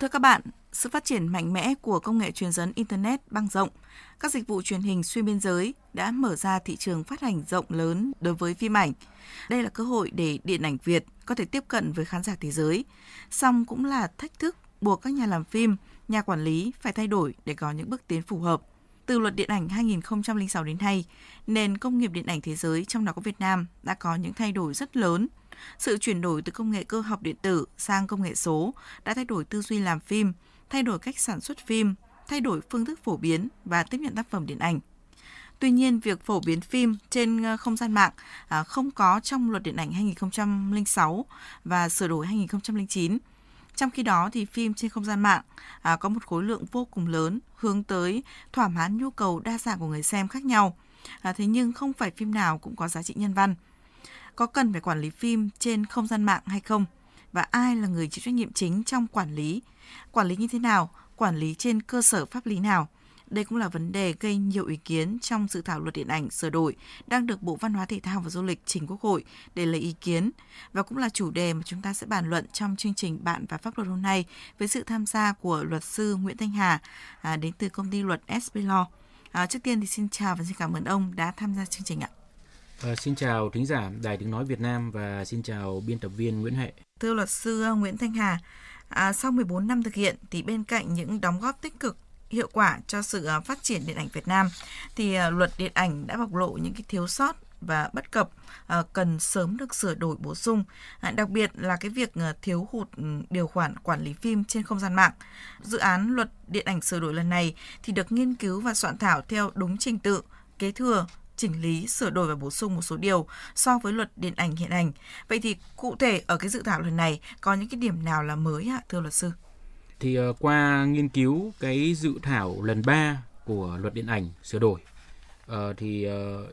Thưa các bạn, sự phát triển mạnh mẽ của công nghệ truyền dẫn Internet băng rộng, các dịch vụ truyền hình xuyên biên giới đã mở ra thị trường phát hành rộng lớn đối với phim ảnh. Đây là cơ hội để điện ảnh Việt có thể tiếp cận với khán giả thế giới, song cũng là thách thức buộc các nhà làm phim, nhà quản lý phải thay đổi để có những bước tiến phù hợp. Từ luật điện ảnh 2006 đến nay, nền công nghiệp điện ảnh thế giới trong đó có Việt Nam đã có những thay đổi rất lớn sự chuyển đổi từ công nghệ cơ học điện tử sang công nghệ số đã thay đổi tư duy làm phim, thay đổi cách sản xuất phim, thay đổi phương thức phổ biến và tiếp nhận tác phẩm điện ảnh. Tuy nhiên, việc phổ biến phim trên ờ, không gian mạng à, không có trong luật điện ảnh 2006 và sửa đổi 2009. Trong khi đó thì phim trên không gian mạng à, có một khối lượng vô cùng lớn hướng tới thỏa mãn nhu cầu đa dạng của người xem khác nhau. À, thế nhưng không phải phim nào cũng có giá trị nhân văn có cần phải quản lý phim trên không gian mạng hay không và ai là người chịu trách nhiệm chính trong quản lý, quản lý như thế nào, quản lý trên cơ sở pháp lý nào. Đây cũng là vấn đề gây nhiều ý kiến trong dự thảo luật điện ảnh sửa đổi đang được Bộ Văn hóa Thể thao và Du lịch trình Quốc hội để lấy ý kiến và cũng là chủ đề mà chúng ta sẽ bàn luận trong chương trình Bạn và Pháp luật hôm nay với sự tham gia của luật sư Nguyễn Thanh Hà à, đến từ công ty luật SB Law. À, trước tiên thì xin chào và xin cảm ơn ông đã tham gia chương trình ạ. Ờ, xin chào thính giả Đài Tiếng Nói Việt Nam và xin chào biên tập viên Nguyễn Hệ. Thưa luật sư ờ, Nguyễn Thanh Hà, à, sau 14 năm thực hiện thì bên cạnh những đóng góp tích cực hiệu quả cho sự ờ, phát triển điện ảnh Việt Nam thì luật điện ảnh đã bộc lộ những cái thiếu sót và bất cập cần sớm được sửa đổi bổ sung, à, đặc biệt là cái việc thiếu hụt ừ, điều khoản quản lý phim trên không gian mạng. Dự án luật điện ảnh sửa đổi lần này thì được nghiên cứu và soạn thảo theo đúng trình tự, kế thừa chỉnh lý, sửa đổi và bổ sung một số điều so với luật điện ảnh hiện hành. Vậy thì cụ thể ở cái dự thảo lần này có những cái điểm nào là mới ạ, thưa luật sư? Thì ờ, qua nghiên cứu cái dự thảo lần 3 của luật điện ảnh sửa đổi ờ, thì ờ,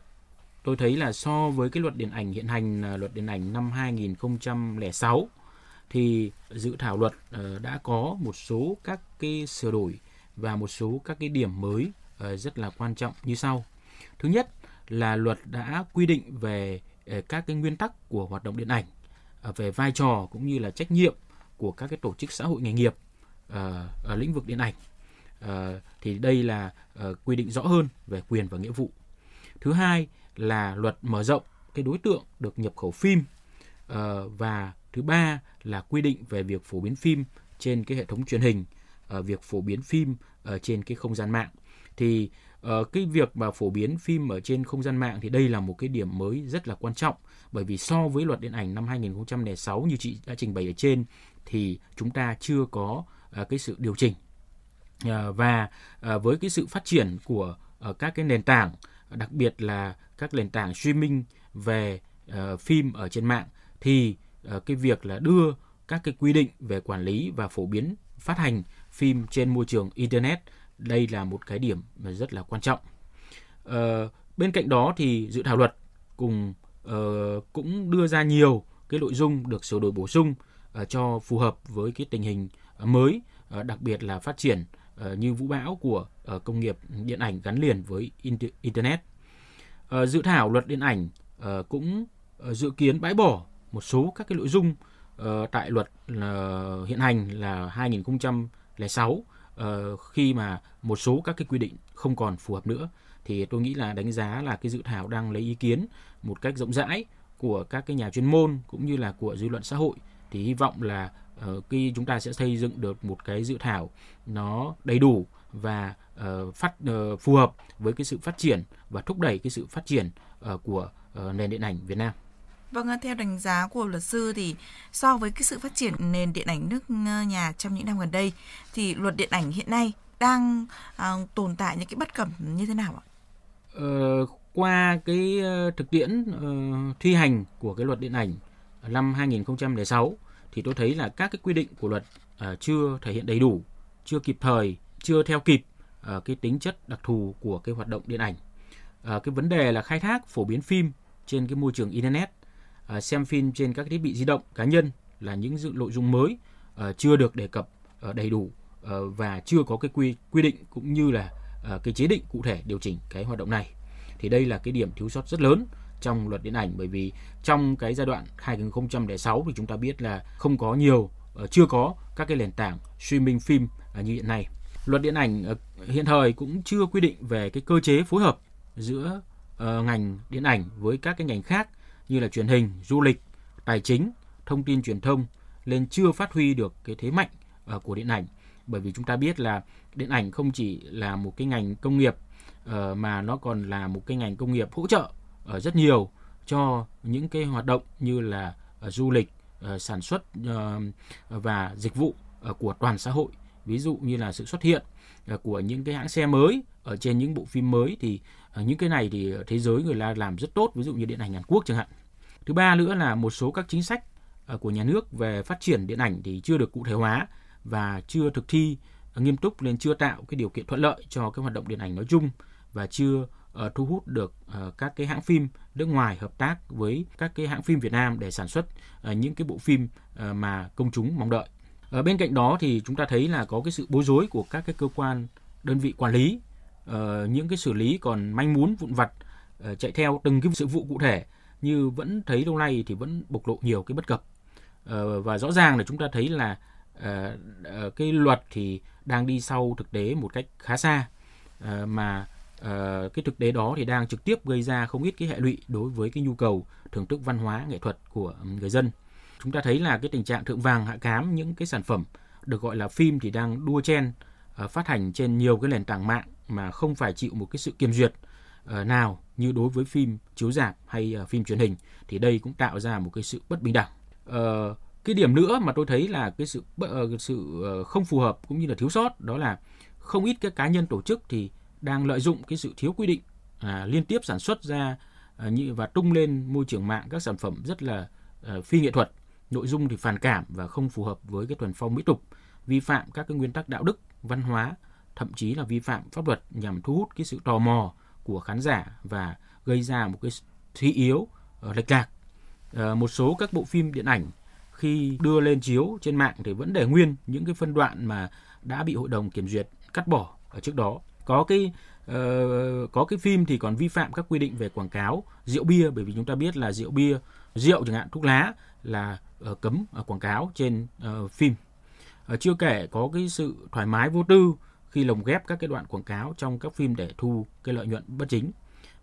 tôi thấy là so với cái luật điện ảnh hiện hành luật điện ảnh năm 2006 thì dự thảo luật đã có một số các cái sửa đổi và một số các cái điểm mới rất là quan trọng như sau. Thứ nhất là luật đã quy định về ờ, các cái nguyên tắc của hoạt động điện ảnh ờ, về vai trò cũng như là trách nhiệm của các cái tổ chức xã hội nghề nghiệp ờ, ở lĩnh vực điện ảnh thì đây là quy định rõ hơn về quyền và nghĩa vụ thứ hai là luật mở rộng cái đối tượng được nhập khẩu phim và thứ ba là quy định về việc phổ biến phim trên cái hệ thống truyền hình việc phổ biến phim trên cái không gian mạng thì Ờ, cái việc mà phổ biến phim ở trên không gian mạng thì đây là một cái điểm mới rất là quan trọng bởi vì so với luật điện ảnh năm 2006 như chị đã trình bày ở trên thì chúng ta chưa có uh, cái sự điều chỉnh uh, và uh, với cái sự phát triển của uh, các cái nền tảng đặc biệt là các nền tảng streaming về uh, phim ở trên mạng thì uh, cái việc là đưa các cái quy định về quản lý và phổ biến phát hành phim trên môi trường internet đây là một cái điểm mà rất là quan trọng. Ờ, bên cạnh đó thì dự thảo luật cùng uh, cũng đưa ra nhiều cái nội dung được sửa đổi bổ sung uh, cho phù hợp với cái tình hình mới, uh, đặc biệt là phát triển uh, như vũ bão của uh, công nghiệp điện ảnh gắn liền với internet. Uh, dự thảo luật điện ảnh uh, cũng uh, dự kiến bãi bỏ một số các cái nội dung uh, tại luật uh, hiện hành là 2006 uh, khi mà một số các cái quy định không còn phù hợp nữa thì tôi nghĩ là đánh giá là cái dự thảo đang lấy ý kiến một cách rộng rãi của các cái nhà chuyên môn cũng như là của dư luận xã hội thì hy vọng là uh, khi chúng ta sẽ xây dựng được một cái dự thảo nó đầy đủ và uh, phát uh, phù hợp với cái sự phát triển và thúc đẩy cái sự phát triển uh, của uh, nền điện ảnh Việt Nam. Vâng, theo đánh giá của luật sư thì so với cái sự phát triển nền điện ảnh nước ờ, nhà trong những năm gần đây thì luật điện ảnh hiện nay đang à, tồn tại những cái bất cập như thế nào ạ? Ờ, qua cái ờ, thực tiễn uh, thi hành của cái luật điện ảnh năm 2006 thì tôi thấy là các cái quy định của luật uh, chưa thể hiện đầy đủ, chưa kịp thời, chưa theo kịp uh, cái tính chất đặc thù của cái hoạt động điện ảnh. Uh, cái vấn đề là khai thác phổ biến phim trên cái môi trường internet À, xem phim trên các thiết bị di động cá nhân là những dự nội dung mới à, chưa được đề cập à, đầy đủ và chưa có cái quy quy định cũng như là cái chế định cụ thể điều chỉnh cái hoạt động này thì đây là cái điểm thiếu sót rất lớn trong luật điện ảnh bởi vì trong cái giai đoạn 2006 thì chúng ta biết là không có nhiều chưa có các cái nền tảng streaming phim như hiện nay. Luật điện ảnh hiện thời cũng chưa quy định về cái cơ chế phối hợp giữa ngành điện ảnh với các cái ngành khác như là truyền hình, du lịch, tài chính, thông tin truyền thông nên chưa phát huy được cái thế mạnh ờ, của điện ảnh bởi vì chúng ta biết là điện ảnh không chỉ là một cái ngành công nghiệp ờ, mà nó còn là một cái ngành công nghiệp hỗ trợ uh, rất nhiều cho những cái hoạt động như là du lịch, sản xuất và dịch vụ của toàn xã hội ví dụ như là sự xuất hiện à, của những cái hãng xe mới ở trên những bộ phim mới thì à, những cái này thì thế giới người ta làm rất tốt ví dụ như điện ảnh Hàn Quốc chẳng hạn thứ ba nữa là một số các chính sách à, của nhà nước về phát triển điện ảnh thì chưa được cụ thể hóa và chưa thực thi nghiêm túc nên chưa tạo cái điều kiện thuận lợi cho cái hoạt động điện ảnh nói chung và chưa thu hút được các cái hãng phim nước ngoài hợp tác với các cái hãng phim Việt Nam để sản xuất những cái bộ phim mà công chúng mong đợi. Ở bên cạnh đó thì chúng ta thấy là có cái sự bối rối của các cái cơ quan đơn vị quản lý ờ, những cái xử lý còn manh muốn vụn vặt ờ, chạy theo từng cái sự vụ cụ thể như vẫn thấy lâu nay thì vẫn bộc lộ nhiều cái bất cập ờ, và rõ ràng là chúng ta thấy là cái luật thì đang đi sau thực tế một cách khá xa mà cái thực tế đó thì đang trực tiếp gây ra không ít cái hệ lụy đối với cái nhu cầu thưởng thức văn hóa nghệ thuật của người dân Chúng ta thấy là cái tình trạng thượng vàng hạ cám những cái sản phẩm được gọi là phim thì đang đua chen ờ, phát hành trên nhiều cái nền tảng mạng mà không phải chịu một cái sự kiểm duyệt ờ, nào như đối với phim chiếu rạp hay ờ, phim truyền hình thì đây cũng tạo ra một cái sự bất bình đẳng. cái điểm nữa mà tôi thấy là cái sự sự không phù hợp cũng như là thiếu sót đó là không ít các cá nhân tổ chức thì đang lợi dụng cái sự thiếu quy định à, liên tiếp sản xuất ra như và tung lên môi trường mạng các sản phẩm rất là phi nghệ thuật nội dung thì phản cảm và không phù hợp với cái thuần phong mỹ tục, vi phạm các cái nguyên tắc đạo đức, văn hóa, thậm chí là vi phạm pháp luật nhằm thu hút cái sự tò mò của khán giả và gây ra một cái thị yếu ờ, lệch lạc. Uh, một số các bộ phim điện ảnh khi đưa lên chiếu trên mạng thì vẫn để nguyên những cái phân đoạn mà đã bị hội đồng kiểm duyệt cắt bỏ ở trước đó. Có cái uh, có cái phim thì còn vi phạm các quy định về quảng cáo rượu bia bởi vì chúng ta biết là rượu bia, rượu chẳng hạn thuốc lá là Ờ, cấm ờ, quảng cáo trên ờ, phim. chưa kể có cái sự thoải mái vô tư khi lồng ghép các cái đoạn quảng cáo trong các phim để thu cái lợi nhuận bất chính.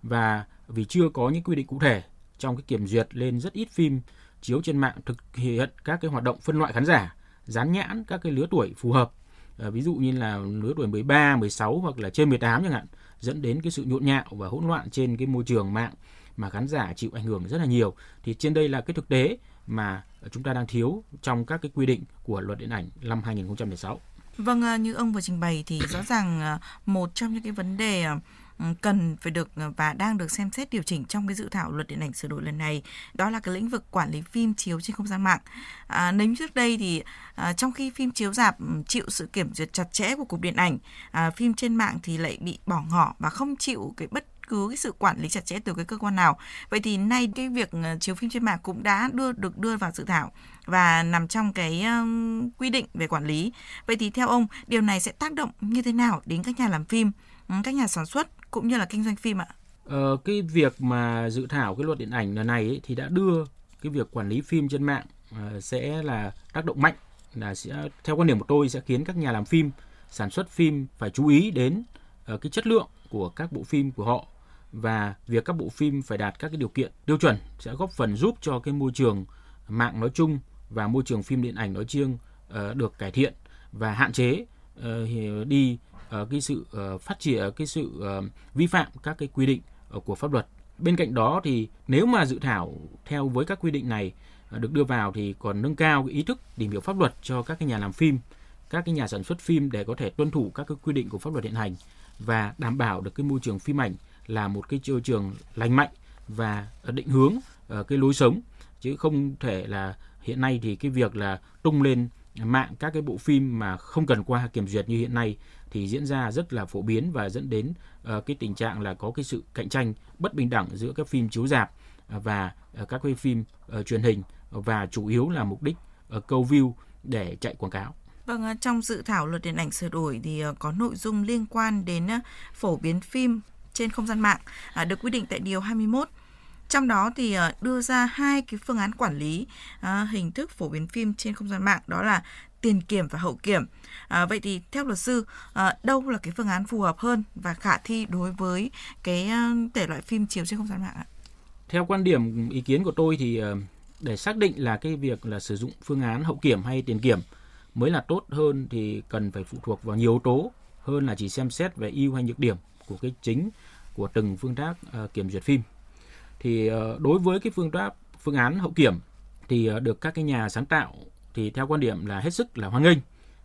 Và vì chưa có những quy định cụ thể trong cái kiểm duyệt lên rất ít phim chiếu trên mạng thực hiện các cái hoạt động phân loại khán giả, dán nhãn các cái lứa tuổi phù hợp. ví dụ như là lứa tuổi 13, 16 hoặc là trên 18 chẳng hạn, dẫn đến cái sự nhộn nhạo và hỗn loạn trên cái môi trường mạng mà khán giả chịu ảnh hưởng rất là nhiều. Thì trên đây là cái thực tế mà chúng ta đang thiếu trong các cái quy định của luật điện ảnh năm 2016. Vâng, à, như ông vừa trình bày thì rõ ràng à, một trong những cái vấn đề à, ừ, cần phải được và đang được xem xét điều chỉnh trong cái dự thảo luật điện ảnh sửa đổi lần này đó là cái lĩnh vực quản lý phim chiếu trên không gian mạng. À, nếu như trước đây thì à, trong khi phim chiếu rạp ừ, chịu sự kiểm duyệt chặt chẽ của cục điện ảnh, à, phim trên mạng thì lại bị bỏ ngỏ và không chịu cái bất cứ cái sự quản lý chặt chẽ từ cái cơ quan nào. Vậy thì nay cái việc ờ, chiếu phim trên mạng cũng đã đưa được đưa vào dự thảo và nằm trong cái um, quy định về quản lý. Vậy thì theo ông, điều này sẽ tác động như thế nào đến các nhà làm phim, các nhà sản xuất cũng như là kinh doanh phim ạ? Ờ, cái việc mà dự thảo cái luật điện ảnh lần này ấy, thì đã đưa cái việc quản lý phim trên mạng uh, sẽ là tác động mạnh là sẽ theo quan điểm của tôi sẽ khiến các nhà làm phim sản xuất phim phải chú ý đến uh, cái chất lượng của các bộ phim của họ và việc các bộ phim phải đạt các cái điều kiện tiêu chuẩn sẽ góp phần giúp cho cái môi trường mạng nói chung và môi trường phim điện ảnh nói riêng uh, được cải thiện và hạn chế uh, đi uh, cái sự uh, phát triển cái sự uh, vi phạm các cái quy định uh, của pháp luật. Bên cạnh đó thì nếu mà dự thảo theo với các quy định này uh, được đưa vào thì còn nâng cao cái ý thức tìm hiểu pháp luật cho các cái nhà làm phim, các cái nhà sản xuất phim để có thể tuân thủ các cái quy định của pháp luật hiện hành và đảm bảo được cái môi trường phim ảnh là một cái môi trường lành mạnh và định hướng ờ, cái lối sống chứ không thể là hiện nay thì cái việc là tung lên mạng các cái bộ phim mà không cần qua kiểm duyệt như hiện nay thì diễn ra rất là phổ biến và dẫn đến ờ, cái tình trạng là có cái sự cạnh tranh bất bình đẳng giữa các phim chiếu rạp và ờ, các cái phim truyền hình và chủ yếu là mục đích câu view để chạy quảng cáo. Vâng, trong dự thảo luật điện ảnh sửa đổi thì có nội dung liên quan đến phổ biến phim trên không gian mạng à, được quy định tại điều 21 trong đó thì à, đưa ra hai cái phương án quản lý à, hình thức phổ biến phim trên không gian mạng đó là tiền kiểm và hậu kiểm. À, vậy thì theo luật sư à, đâu là cái phương án phù hợp hơn và khả thi đối với cái à, thể loại phim chiếu trên không gian mạng ạ? Theo quan điểm ý kiến của tôi thì à, để xác định là cái việc là sử dụng phương án hậu kiểm hay tiền kiểm mới là tốt hơn thì cần phải phụ thuộc vào nhiều yếu tố hơn là chỉ xem xét về ưu hay nhược điểm của cái chính của từng phương tác ờ, kiểm duyệt phim. Thì ờ, đối với cái phương pháp phương án hậu kiểm thì ờ, được các cái nhà sáng tạo thì theo quan điểm là hết sức là hoan nghênh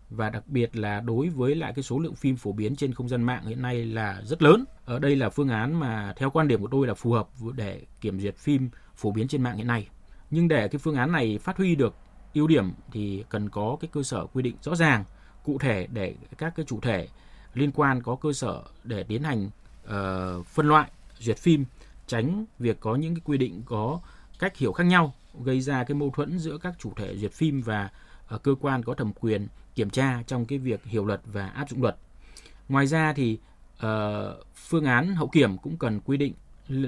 và đặc biệt là đối với lại cái số lượng phim phổ biến trên không gian mạng hiện nay là rất lớn. Ở đây là phương án mà theo quan điểm của tôi là phù hợp để kiểm duyệt phim phổ biến trên mạng hiện nay. Nhưng để cái phương án này phát huy được ưu điểm thì cần có cái cơ sở quy định rõ ràng, cụ thể để các cái chủ thể liên quan có cơ sở để tiến hành uh, phân loại duyệt phim tránh việc có những cái quy định có cách hiểu khác nhau gây ra cái mâu thuẫn giữa các chủ thể duyệt phim và uh, cơ quan có thẩm quyền kiểm tra trong cái việc hiểu luật và áp dụng luật. Ngoài ra thì uh, phương án hậu kiểm cũng cần quy định uh,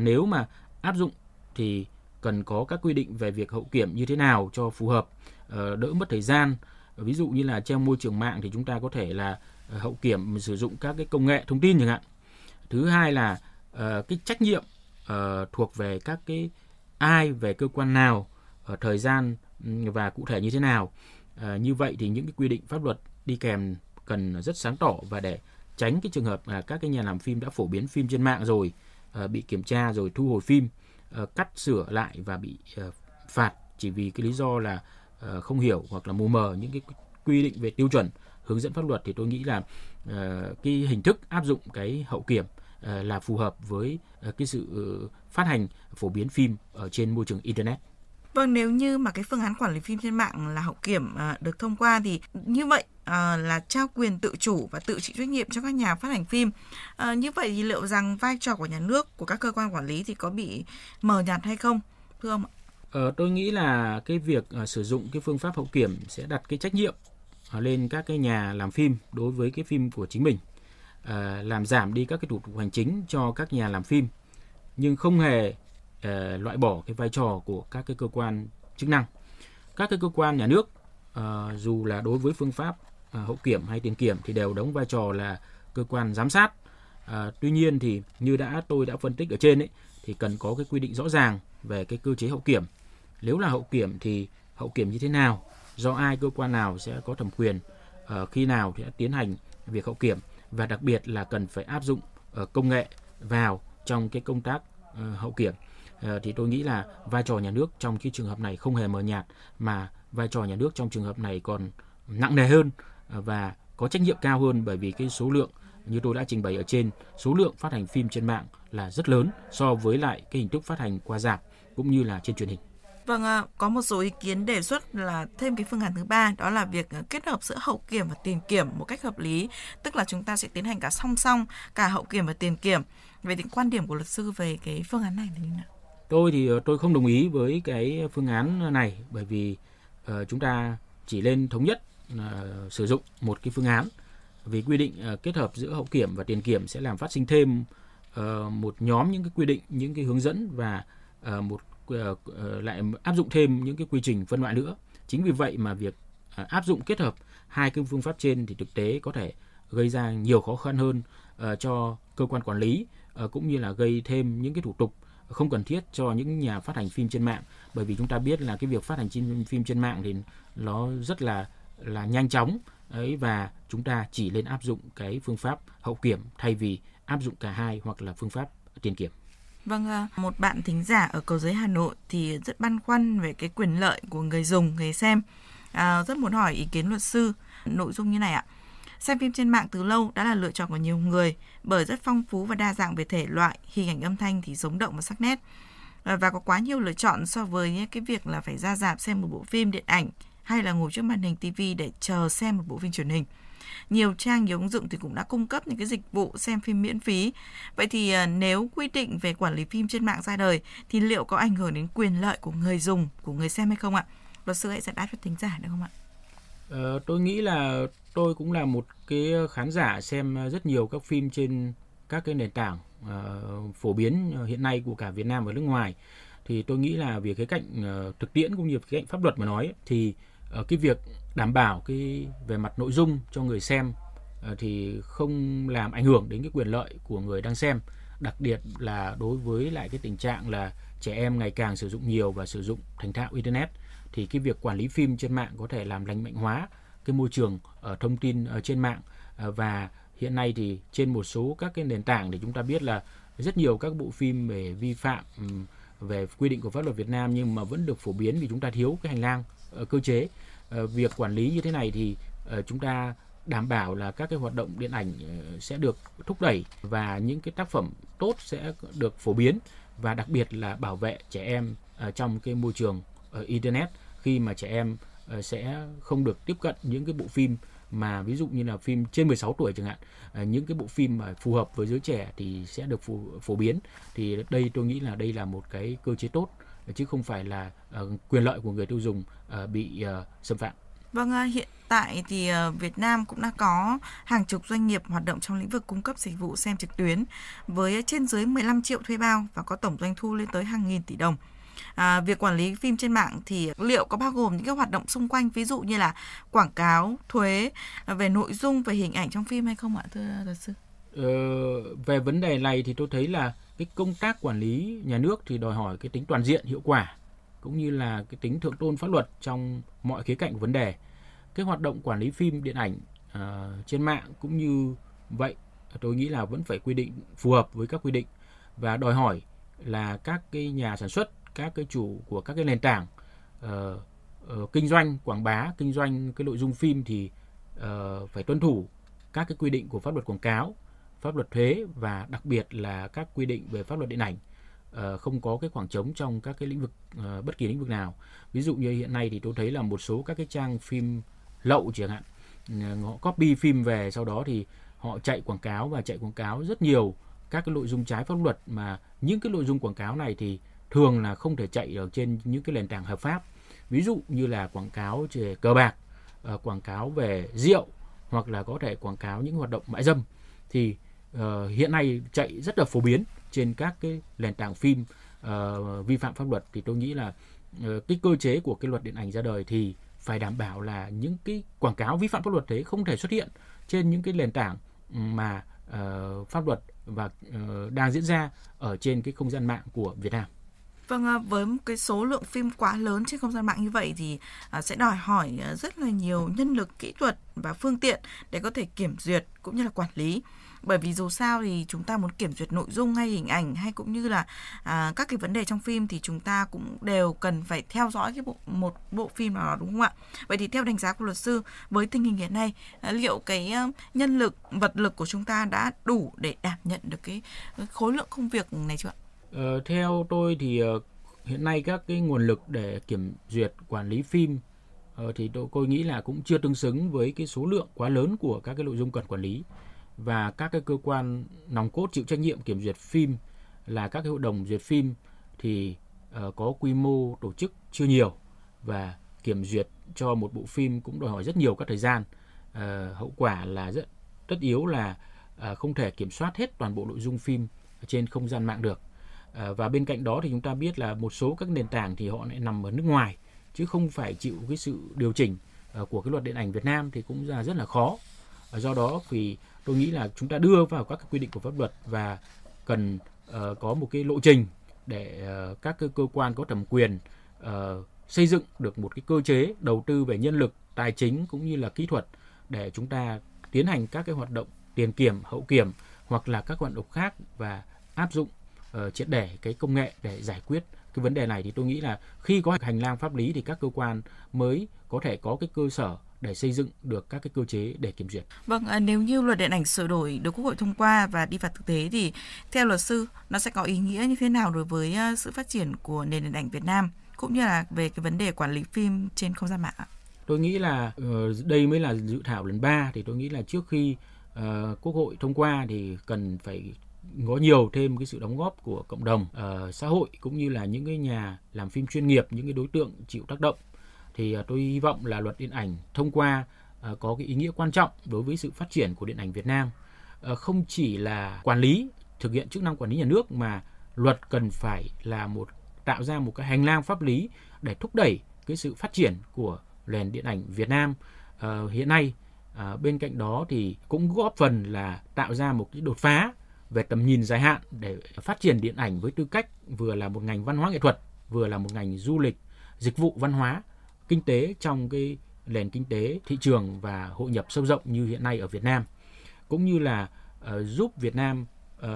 nếu mà áp dụng thì cần có các quy định về việc hậu kiểm như thế nào cho phù hợp, uh, đỡ mất thời gian. Ví dụ như là trong môi trường mạng thì chúng ta có thể là Ờ, hậu kiểm sử dụng các cái công nghệ thông tin chẳng hạn thứ hai là uh, cái trách nhiệm uh, thuộc về các cái ai về cơ quan nào ở thời gian và cụ thể như thế nào uh, như vậy thì những cái quy định pháp luật đi kèm cần rất sáng tỏ và để tránh cái trường hợp là các cái nhà làm phim đã phổ biến phim trên mạng rồi uh, bị kiểm tra rồi thu hồi phim uh, cắt sửa lại và bị uh, phạt chỉ vì cái lý do là uh, không hiểu hoặc là mù mờ những cái quy định về tiêu chuẩn hướng dẫn pháp luật thì tôi nghĩ là ờ, cái hình thức áp dụng cái hậu kiểm ờ, là phù hợp với ờ, cái sự phát hành phổ biến phim ở trên môi trường internet. Vâng, nếu như mà cái phương án quản lý phim trên mạng là hậu kiểm được thông qua thì như vậy là trao quyền tự chủ và tự chịu trách nhiệm cho các nhà phát hành phim. Như vậy thì liệu rằng vai trò của nhà nước, của các cơ quan quản lý thì có bị mờ nhạt hay không? Thưa ông ạ. Ờ, tôi nghĩ là cái việc uh, sử dụng cái phương pháp hậu kiểm sẽ đặt cái trách nhiệm Ờ, lên các cái nhà làm phim đối với cái phim của chính mình à, làm giảm đi các cái thủ tục hành chính cho các nhà làm phim nhưng không hề à, loại bỏ cái vai trò của các cái cơ quan chức năng các cái cơ quan nhà nước à, dù là đối với phương pháp à, hậu kiểm hay tiền kiểm thì đều đóng vai trò là cơ quan giám sát à, tuy nhiên thì như đã tôi đã phân tích ở trên ấy thì cần có cái quy định rõ ràng về cái cơ chế hậu kiểm nếu là hậu kiểm thì hậu kiểm như thế nào do ai cơ quan nào sẽ có thẩm quyền ờ, khi nào sẽ tiến hành việc hậu kiểm và đặc biệt là cần phải áp dụng ờ, công nghệ vào trong cái công tác ờ, hậu kiểm thì tôi nghĩ là vai trò nhà nước trong cái trường hợp này không hề mờ nhạt mà vai trò nhà nước trong trường hợp này còn nặng nề hơn và có trách nhiệm cao hơn bởi vì cái số lượng như tôi đã trình bày ở trên, số lượng phát hành phim trên mạng là rất lớn so với lại cái hình thức phát hành qua rạp cũng như là trên truyền hình. Vâng, có một số ý kiến đề xuất là thêm cái phương án thứ ba đó là việc ờ, kết hợp giữa hậu kiểm và tiền kiểm một cách hợp lý, tức là chúng ta sẽ tiến hành cả song song cả hậu kiểm và tiền kiểm. Vậy thì quan điểm của luật sư về cái phương án này là như nào? Tôi thì ờ, tôi không đồng ý với cái phương án này bởi vì uh, chúng ta chỉ lên thống nhất uh, sử dụng một cái phương án vì quy định uh, kết hợp giữa hậu kiểm và tiền kiểm sẽ làm phát sinh thêm uh, một nhóm những cái quy định, những cái hướng dẫn và uh, một Ờ, ờ, lại áp dụng thêm những cái quy trình phân loại nữa. Chính vì vậy mà việc à, áp dụng kết hợp hai cái phương pháp trên thì thực tế có thể gây ra nhiều khó khăn hơn ờ, cho cơ quan quản lý cũng như là gây thêm những cái thủ tục không cần thiết cho những nhà phát hành phim trên mạng bởi vì chúng ta biết là cái việc phát hành phim trên mạng thì nó rất là là nhanh chóng ấy và chúng ta chỉ nên áp dụng cái phương pháp hậu kiểm thay vì áp dụng cả hai hoặc là phương pháp tiền kiểm Vâng, à, một bạn thính giả ở cầu giấy Hà Nội thì rất băn khoăn về cái quyền lợi của người dùng, người xem. À, rất muốn hỏi ý kiến luật sư nội dung như này ạ. Xem phim trên mạng từ lâu đã là lựa chọn của nhiều người bởi rất phong phú và đa dạng về thể loại, hình ảnh âm thanh thì sống động và sắc nét. À, và có quá nhiều lựa chọn so với cái việc là phải ra dạp xem một bộ phim điện ảnh hay là ngồi trước màn hình TV để chờ xem một bộ phim truyền hình. Nhiều trang nhiều ứng dụng thì cũng đã cung cấp những cái dịch vụ xem phim miễn phí. Vậy thì à, nếu quy định về quản lý phim trên mạng ra đời thì liệu có ảnh hưởng đến quyền lợi của người dùng, của người xem hay không ạ? Luật sư hãy giải đáp cho thính giả được không ạ? Ờ, tôi nghĩ là tôi cũng là một cái khán giả xem rất nhiều các phim trên các cái nền tảng uh, phổ biến ờ, hiện nay của cả Việt Nam và nước ngoài thì tôi nghĩ là vì cái cạnh uh, thực tiễn cũng như cái cạnh pháp luật mà nói ấy, thì uh, cái việc đảm bảo cái về mặt nội dung cho người xem ờ, thì không làm ảnh hưởng đến cái quyền lợi của người đang xem đặc biệt là đối với lại cái tình trạng là trẻ em ngày càng sử dụng nhiều và sử dụng thành thạo internet thì cái việc quản lý phim trên mạng có thể làm lành mạnh hóa cái môi trường ở ờ, thông tin ở ờ, trên mạng và hiện nay thì trên một số các cái nền tảng để chúng ta biết là rất nhiều các bộ phim về vi phạm về quy định của pháp luật Việt Nam nhưng mà vẫn được phổ biến vì chúng ta thiếu cái hành lang cơ chế Ờ, việc quản lý như thế này thì ờ, chúng ta đảm bảo là các cái hoạt động điện ảnh ờ, sẽ được thúc đẩy và những cái tác phẩm tốt sẽ được phổ biến và đặc biệt là bảo vệ trẻ em trong cái môi trường internet khi mà trẻ em sẽ không được tiếp cận những cái bộ phim mà ví dụ như là phim trên 16 tuổi chẳng hạn những cái bộ phim mà phù hợp với giới trẻ thì sẽ được phổ, phổ biến thì đây tôi nghĩ là đây là một cái cơ chế tốt chứ không phải là ờ, quyền lợi của người tiêu dùng ờ, bị ờ, xâm phạm. Vâng, hiện tại thì Việt Nam cũng đã có hàng chục doanh nghiệp hoạt động trong lĩnh vực cung cấp dịch vụ xem trực tuyến với trên dưới 15 triệu thuê bao và có tổng doanh thu lên tới hàng nghìn tỷ đồng. À, việc quản lý phim trên mạng thì liệu có bao gồm những cái hoạt động xung quanh ví dụ như là quảng cáo, thuế về nội dung về hình ảnh trong phim hay không ạ thưa luật sư? Ờ, về vấn đề này thì tôi thấy là cái công tác quản lý nhà nước thì đòi hỏi cái tính toàn diện hiệu quả cũng như là cái tính thượng tôn pháp luật trong mọi khía cạnh của vấn đề cái hoạt động quản lý phim điện ảnh uh, trên mạng cũng như vậy tôi nghĩ là vẫn phải quy định phù hợp với các quy định và đòi hỏi là các cái nhà sản xuất các cái chủ của các cái nền tảng uh, uh, kinh doanh quảng bá kinh doanh cái nội dung phim thì uh, phải tuân thủ các cái quy định của pháp luật quảng cáo pháp luật thuế và đặc biệt là các quy định về pháp luật điện ảnh ờ, không có cái khoảng trống trong các cái lĩnh vực ờ, bất kỳ lĩnh vực nào ví dụ như hiện nay thì tôi thấy là một số các cái trang phim lậu chẳng hạn ờ, họ copy phim về sau đó thì họ chạy quảng cáo và chạy quảng cáo rất nhiều các cái nội dung trái pháp luật mà những cái nội dung quảng cáo này thì thường là không thể chạy ở trên những cái nền tảng hợp pháp ví dụ như là quảng cáo về cờ bạc quảng cáo về rượu hoặc là có thể quảng cáo những hoạt động mại dâm thì Ờ, hiện nay chạy rất là phổ biến trên các cái nền tảng phim uh, vi phạm pháp luật thì tôi nghĩ là uh, cái cơ chế của cái luật điện ảnh ra đời thì phải đảm bảo là những cái quảng cáo vi phạm pháp luật thế không thể xuất hiện trên những cái nền tảng mà uh, pháp luật và uh, đang diễn ra ở trên cái không gian mạng của Việt Nam. Vâng, với cái số lượng phim quá lớn trên không gian mạng như vậy thì sẽ đòi hỏi rất là nhiều nhân lực kỹ thuật và phương tiện để có thể kiểm duyệt cũng như là quản lý bởi vì dù sao thì chúng ta muốn kiểm duyệt nội dung hay hình ảnh hay cũng như là à, các cái vấn đề trong phim thì chúng ta cũng đều cần phải theo dõi cái bộ một bộ phim nào đó đúng không ạ vậy thì theo đánh giá của luật sư với tình hình hiện nay à, liệu cái nhân lực vật lực của chúng ta đã đủ để đảm nhận được cái khối lượng công việc này chưa ạ ờ, theo tôi thì ờ, hiện nay các cái nguồn lực để kiểm duyệt quản lý phim ờ, thì tôi nghĩ là cũng chưa tương xứng với cái số lượng quá lớn của các cái nội dung cần quản lý và các cái cơ quan nòng cốt chịu trách nhiệm kiểm duyệt phim là các cái hội đồng duyệt phim thì uh, có quy mô tổ chức chưa nhiều và kiểm duyệt cho một bộ phim cũng đòi hỏi rất nhiều các thời gian uh, hậu quả là rất rất yếu là uh, không thể kiểm soát hết toàn bộ nội dung phim trên không gian mạng được uh, và bên cạnh đó thì chúng ta biết là một số các nền tảng thì họ lại nằm ở nước ngoài chứ không phải chịu cái sự điều chỉnh uh, của cái luật điện ảnh Việt Nam thì cũng là rất là khó do đó thì tôi nghĩ là chúng ta đưa vào các quy định của pháp luật và cần uh, có một cái lộ trình để uh, các cơ quan có thẩm quyền uh, xây dựng được một cái cơ chế đầu tư về nhân lực, tài chính cũng như là kỹ thuật để chúng ta tiến hành các cái hoạt động tiền kiểm, hậu kiểm hoặc là các hoạt động khác và áp dụng uh, triệt để cái công nghệ để giải quyết cái vấn đề này thì tôi nghĩ là khi có hành lang pháp lý thì các cơ quan mới có thể có cái cơ sở để xây dựng được các cái cơ chế để kiểm duyệt. Vâng, à, nếu như luật điện ảnh sửa đổi được Quốc hội thông qua và đi vào thực tế thì theo luật sư nó sẽ có ý nghĩa như thế nào đối với à, sự phát triển của nền điện ảnh Việt Nam cũng như là về cái vấn đề quản lý phim trên không gian mạng ạ? Tôi nghĩ là ờ, đây mới là dự thảo lần 3 thì tôi nghĩ là trước khi uh, Quốc hội thông qua thì cần phải có nhiều thêm cái sự đóng góp của cộng đồng uh, xã hội cũng như là những cái nhà làm phim chuyên nghiệp những cái đối tượng chịu tác động thì à, tôi hy vọng là luật điện ảnh thông qua à, có cái ý nghĩa quan trọng đối với sự phát triển của điện ảnh Việt Nam. Ờ, không chỉ là quản lý, thực hiện chức năng quản lý nhà nước mà luật cần phải là một tạo ra một cái hành lang pháp lý để thúc đẩy cái sự phát triển của nền điện ảnh Việt Nam ờ, hiện nay. À, bên cạnh đó thì cũng góp phần là tạo ra một cái đột phá về tầm nhìn dài hạn để phát triển điện ảnh với tư cách vừa là một ngành văn hóa nghệ thuật, vừa là một ngành du lịch, dịch vụ văn hóa kinh tế trong cái nền kinh tế thị trường và hội nhập sâu rộng như hiện nay ở Việt Nam cũng như là uh, giúp Việt Nam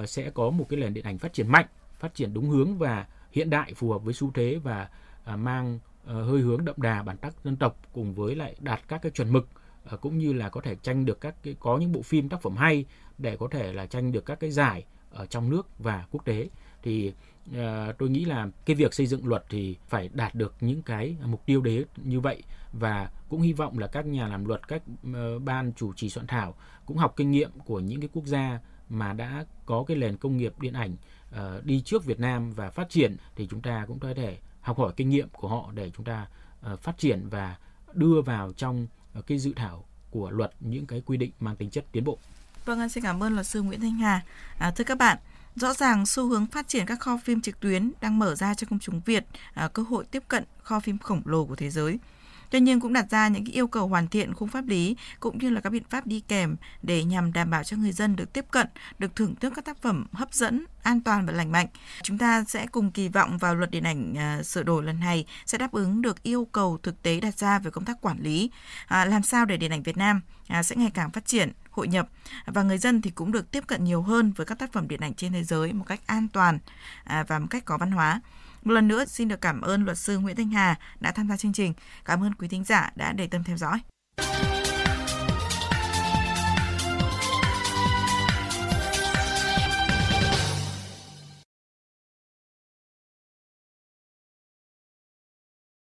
uh, sẽ có một cái nền điện ảnh phát triển mạnh, phát triển đúng hướng và hiện đại phù hợp với xu thế và uh, mang uh, hơi hướng đậm đà bản sắc dân tộc cùng với lại đạt các cái chuẩn mực uh, cũng như là có thể tranh được các cái có những bộ phim tác phẩm hay để có thể là tranh được các cái giải ở trong nước và quốc tế thì à, tôi nghĩ là cái việc xây dựng luật thì phải đạt được những cái mục tiêu đấy như vậy và cũng hy vọng là các nhà làm luật các uh, ban chủ trì soạn thảo cũng học kinh nghiệm của những cái quốc gia mà đã có cái nền công nghiệp điện ảnh uh, đi trước Việt Nam và phát triển thì chúng ta cũng có thể học hỏi kinh nghiệm của họ để chúng ta uh, phát triển và đưa vào trong uh, cái dự thảo của luật những cái quy định mang tính chất tiến bộ. Vâng, anh xin cảm ơn luật sư Nguyễn Thanh Hà. À, thưa các bạn, Rõ ràng xu hướng phát triển các kho phim trực tuyến đang mở ra cho công chúng Việt à, cơ hội tiếp cận kho phim khổng lồ của thế giới. Tuy nhiên cũng đặt ra những yêu cầu hoàn thiện khung pháp lý cũng như là các biện pháp đi kèm để nhằm đảm bảo cho người dân được tiếp cận, được thưởng thức các tác phẩm hấp dẫn, an toàn và lành mạnh. Chúng ta sẽ cùng kỳ vọng vào luật điện ảnh à, sửa đổi lần này sẽ đáp ứng được yêu cầu thực tế đặt ra về công tác quản lý, à, làm sao để điện ảnh Việt Nam sẽ ngày càng phát triển, hội nhập và người dân thì cũng được tiếp cận nhiều hơn với các tác phẩm điện ảnh trên thế giới một cách an toàn à, và một cách có văn hóa. Một lần nữa xin được cảm ơn luật sư Nguyễn Thanh Hà đã tham gia chương trình. Cảm ơn quý thính giả đã để tâm theo dõi.